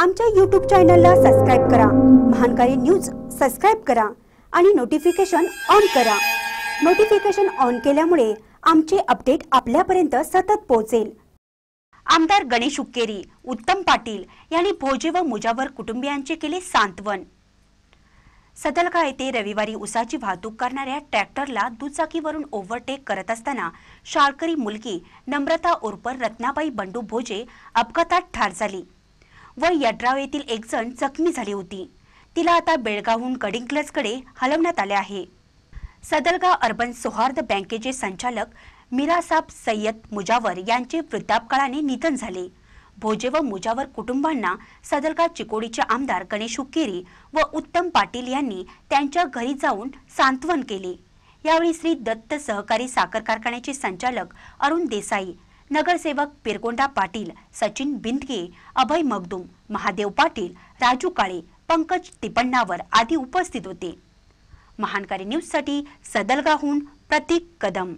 आमच्या यूट्यूब चॅनलला सबस्क्राईब करा महानकारी न्यूज सबस्क्राईब करा आणि नोटिफिकेशन ऑन करा नोटिफिकेशन ऑन केल्यामुळे आमचे अपडेट आपल्यापर्यंत सतत पोहोचेल आमदार गणेश उक्केरी उत्तम पाटील यांनी भोजे व मुजावर कुटुंबियांचे केले सांत्वन सदलगा येथे रविवारी उसाची वाहतूक करणाऱ्या ट्रॅक्टरला दुचाकीवरून ओव्हरटेक करत असताना शाळकरी मुलगी नम्रता उर्पर रत्नाबाई बंडू भोजे अपघातात ठार झाली व यड्राव येथील जण जखमी झाली होती तिला आता बेळगावहून कडे हलवण्यात आले आहे सदरगाव अर्बन सोहार्द बँकेचे संचालक मिरासाब सय्यद मुजावर यांचे वृद्धापकाळाने निधन झाले भोजे व मुजावर कुटुंबांना सदरगाव चिकोडीचे आमदार गणेश हुकेरी व उत्तम पाटील यांनी त्यांच्या घरी जाऊन सांत्वन केले यावेळी श्री दत्त सहकारी साखर कारखान्याचे संचालक अरुण देसाई नगरसेवक पिरगोंडा पाटील सचिन बिंदगे अभय मगदुम महादेव पाटील राजू काळे पंकज तिपण्णावर आदी उपस्थित होते महानकारी न्यूजसाठी सदलगाहून प्रतीक कदम